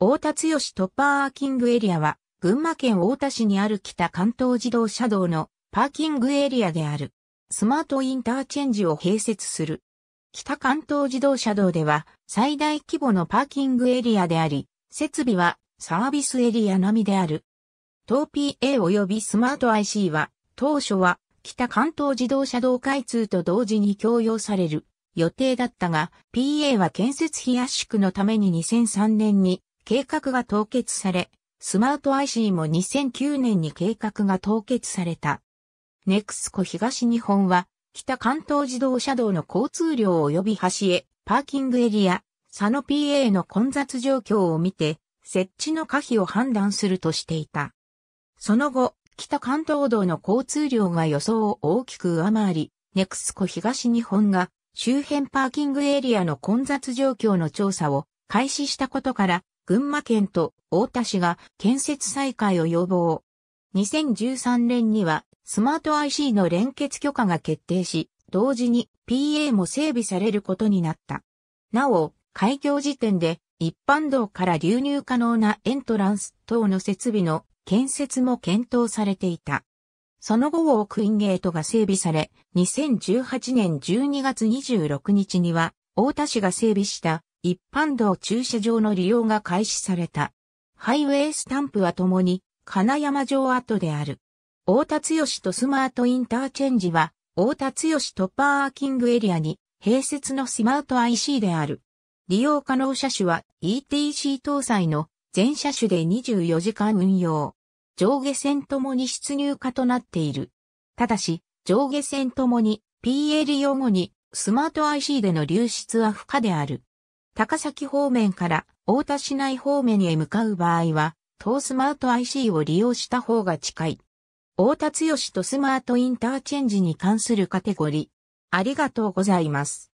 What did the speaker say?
大田強トッパーアーキングエリアは、群馬県大田市にある北関東自動車道のパーキングエリアである。スマートインターチェンジを併設する。北関東自動車道では最大規模のパーキングエリアであり、設備はサービスエリア並みである。東 PA 及びスマート IC は、当初は北関東自動車道開通と同時に供用される予定だったが、PA は建設費圧縮のために2003年に計画が凍結され、スマート IC も2009年に計画が凍結された。ネクスコ東日本は、北関東自動車道の交通量及び橋へ、パーキングエリア、佐野 PA の混雑状況を見て、設置の可否を判断するとしていた。その後、北関東道の交通量が予想を大きく上回り、ネクスコ東日本が周辺パーキングエリアの混雑状況の調査を開始したことから、群馬県と大田市が建設再開を要望。2013年にはスマート IC の連結許可が決定し、同時に PA も整備されることになった。なお、開業時点で一般道から流入可能なエントランス等の設備の建設も検討されていた。その後、オークインゲートが整備され、2018年12月26日には、大田市が整備した一般道駐車場の利用が開始された。ハイウェイスタンプは共に金山城跡である。大田強とスマートインターチェンジは、大田強とパーキングエリアに併設のスマート IC である。利用可能車種は ETC 搭載の全車種で24時間運用。上下線ともに出入化となっている。ただし、上下線ともに PL 用後にスマート IC での流出は不可である。高崎方面から大田市内方面へ向かう場合は、当スマート IC を利用した方が近い。大田強とスマートインターチェンジに関するカテゴリー。ありがとうございます。